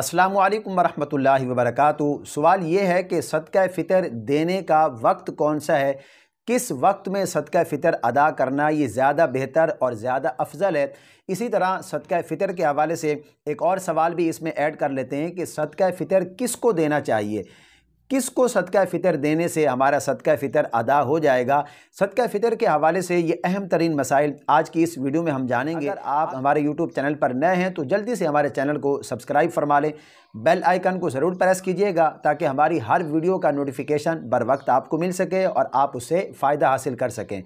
अस्सलाम वालेकुम वरहमतुल्लाहि वबरकातु सवाल ये है कि सदका फ़ितर देने का वक्त कौन सा है किस वक्त में सदका फ़ितर अदा करना ये ज़्यादा बेहतर और ज़्यादा अफजल है इसी तरह सदका फ़ितर के हवाले से एक और सवाल भी इसमें ऐड कर लेते हैं कि सदका फ़ितर किस को देना चाहिए किसको सदका फ़ितर देने से हमारा सदका फ़ितर अदा हो जाएगा सदका फ़ितर के हवाले से ये अहम तरीन मसाइल आज की इस वीडियो में हम जानेंगे अगर आप हमारे यूट्यूब चैनल पर नए हैं तो जल्दी से हमारे चैनल को सब्सक्राइब फरमा लें बेल आइकन को ज़रूर प्रेस कीजिएगा ताकि हमारी हर वीडियो का नोटिफिकेशन बर वक्त आपको मिल सके और आप उससे फ़ायदा हासिल कर सकें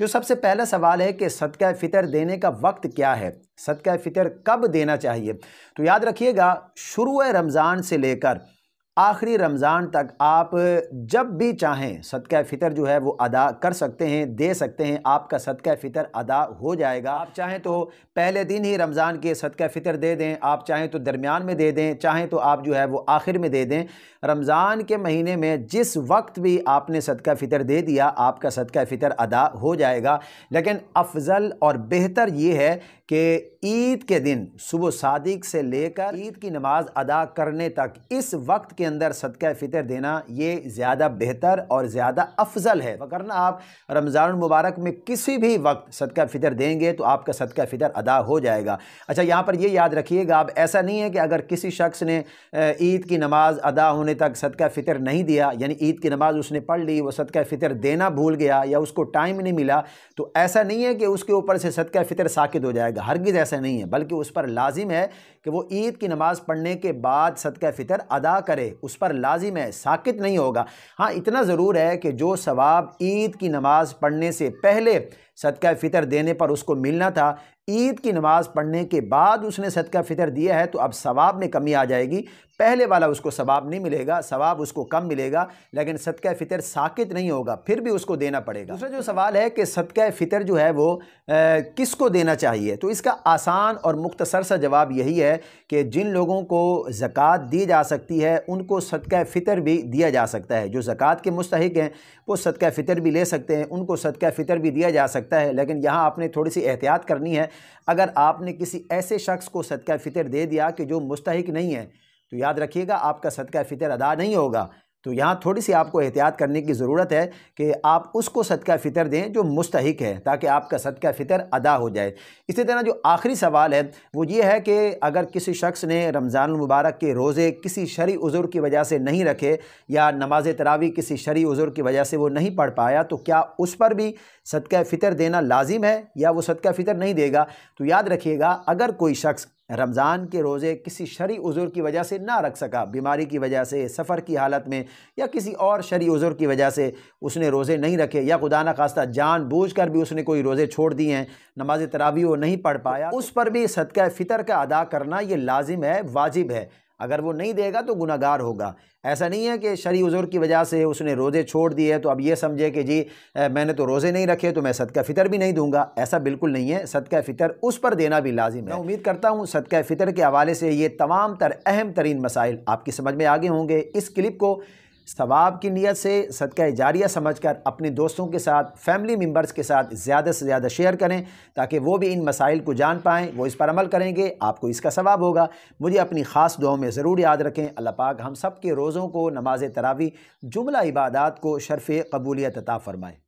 जो सबसे पहला सवाल है कि सदका फ़ितर देने का वक्त क्या है सदका फ़ितर कब देना चाहिए तो याद रखिएगा शुरू रमज़ान से लेकर आखिरी रमज़ान तक आप जब भी चाहें सदका फ़ितर जो है वो अदा कर सकते हैं दे सकते हैं आपका सदका फ़ितर अदा हो जाएगा आप चाहें तो पहले दिन ही रमज़ान के सदका फ़ितर दे दें आप चाहें तो दरमियान में दे दें चाहें तो आप जो है वो आखिर में दे दें रमज़ान के महीने में जिस वक्त भी आपने सदका फ़ितर दे दिया आपका सदका फ़ितर अदा हो जाएगा लेकिन अफजल और बेहतर ये है कि ईद के दिन सुबह सादिक से लेकर ईद की नमाज़ अदा करने तक इस वक्त के के अंदर सदका फ़ितर देना ये ज़्यादा बेहतर और ज़्यादा अफजल है वरना आप रमज़ान मुबारक में किसी भी वक्त सदका फ़ितर देंगे तो आपका सदका फ़ितर अदा हो जाएगा अच्छा यहाँ पर ये याद रखिएगा आप ऐसा नहीं है कि अगर किसी शख्स ने ईद की नमाज़ अदा होने तक सदका फ़ितर नहीं दिया यानी ईद की नमाज़ उसने पढ़ ली वो सदका फ़ितर देना भूल गया या उसको टाइम नहीं मिला तो ऐसा नहीं है कि उसके ऊपर से सदका फ़ितर साकित हो जाएगा हरगिज़ ऐसा नहीं है बल्कि उस पर लाजिम है कि वो ईद की नमाज़ पढ़ने के बाद सदका फ़ितर अदा करे उस पर लाजिम है साकित नहीं होगा हाँ इतना ज़रूर है कि जो सवाब ईद की नमाज़ पढ़ने से पहले सदका फ़ितर देने पर उसको मिलना था ईद की नमाज़ पढ़ने के बाद उसने सदका फ़ितर दिया है तो अब सवाब में कमी आ जाएगी पहले वाला उसको सवाब नहीं मिलेगा सवाब उसको कम मिलेगा लेकिन सदका फ़ितर साकित नहीं होगा फिर भी उसको देना पड़ेगा दूसरा जो सवाल है कि सदका फ़ितर जो है वो किस को देना चाहिए तो इसका आसान और मुख्तसर सा जवाब यही है कि जिन लोगों को ज़क़़त दी जा सकती है उनको सदका फ़ितर भी दिया जा सकता है जो ज़क़़त के मुस्तक हैं वो सदका फ़ितर भी ले सकते हैं उनको सदका फ़ितर भी दिया जा सकता सकता है लेकिन यहाँ आपने थोड़ी सी एहतियात करनी है अगर आपने किसी ऐसे शख्स को सदका फ़ितर दे दिया कि जो मुस्तक नहीं है तो याद रखिएगा आपका सदका फ़ितर अदा नहीं होगा तो यहाँ थोड़ी सी आपको एहतियात करने की ज़रूरत है कि आप उसको सदका फ़ितर दें जो मुस्तक है ताकि आपका सदका फ़ितर अदा हो जाए इसी तरह जो आखिरी सवाल है वो ये है कि अगर किसी शख्स ने रमज़ान मुबारक के रोज़े किसी शरी उज़ुर की वजह से नहीं रखे या नमाज तरावी किसी शरी उज़ुर की वजह से वो नहीं पढ़ पाया तो क्या उस पर भी सदका फ़ितर देना लाजिम है या वो सदका फ़ितर नहीं देगा तो याद रखिएगा अगर कोई शख्स रमज़ान के रोज़े किसी शरी उज़ुर की वजह से ना रख सका बीमारी की वजह से सफ़र की हालत में या किसी और शरी उज़ुर की वजह से उसने रोज़े नहीं रखे या खुदा न खास्ता जान बूझ कर भी उसने कोई रोज़े छोड़ दिए हैं नमाज तरावी वो नहीं पढ़ पाया उस पर भी सदका फ़ितर का अदा करना ये लाजिम है वाजिब है अगर वो नहीं देगा तो गुनागार होगा ऐसा नहीं है कि शरी उज़र की वजह से उसने रोज़े छोड़ दिए तो अब ये समझे कि जी मैंने तो रोज़े नहीं रखे तो मैं सदका फ़ितर भी नहीं दूंगा ऐसा बिल्कुल नहीं है सदका फ़ितर उस पर देना भी लाजिम है उम्मीद करता हूँ सदका फ़ितर के हवाले से ये तमाम तर अहम तरीन मसाइल आपकी समझ में आगे होंगे इस क्लिप को सवाब की नीयत से सदका जारिया समझ कर अपने दोस्तों के साथ फैमिली मेम्बर्स के साथ ज़्यादा से ज़्यादा शेयर करें ताकि वो भी इन मसाइल को जान पाएँ वो इस पर अमल करेंगे आपको इसका सवाब होगा मुझे अपनी ख़ास दुआओं में ज़रूर याद रखें अल्लाह पाक हम सब के रोज़ों को नमाज तरावी जुमला इबादत को शरफ़ कबूलियत अता फ़रमाएँ